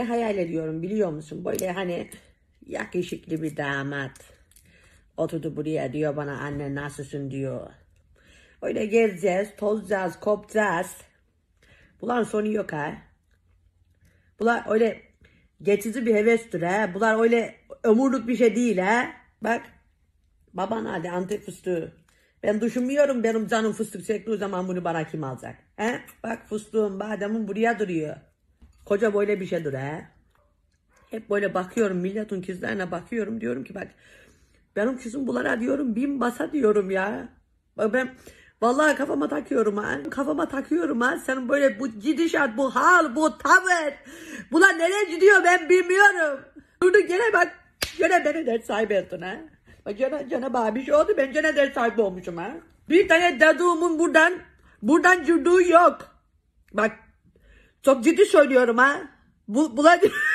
Ne hayal ediyorum biliyor musun? Böyle hani yakışıklı bir damat. Oturdu buraya diyor bana anne nasılsın diyor. Öyle gezeceğiz, tozacağız, kopacağız. Bulan sonu yok ha. Bunlar öyle geçici bir hevestir ha. Bunlar öyle ömürlük bir şey değil ha. Bak baban hadi antep fıstığı. Ben düşünmüyorum benim canım fıstık çektiği zaman bunu bana kim alacak? He? Bak fıstığım bademim buraya duruyor. Koca böyle bir şeydir he. Hep böyle bakıyorum milletin kızlarına bakıyorum diyorum ki bak benim kızım bunlara diyorum bin basa diyorum ya. Bak ben vallahi kafama takıyorum ha. Kafama takıyorum ha. Senin böyle bu gidişat, bu hal, bu tavır. Bunlar nereye gidiyor ben bilmiyorum. Durduk gene bak gene beni dert sahibi ettin ha. Bak gene, gene bir şey oldu ben gene dert sahibi olmuşum ha. Bir tane dadumun buradan buradan cürdüğü yok. Bak çok ciddi söylüyorum ha. Bu, buna...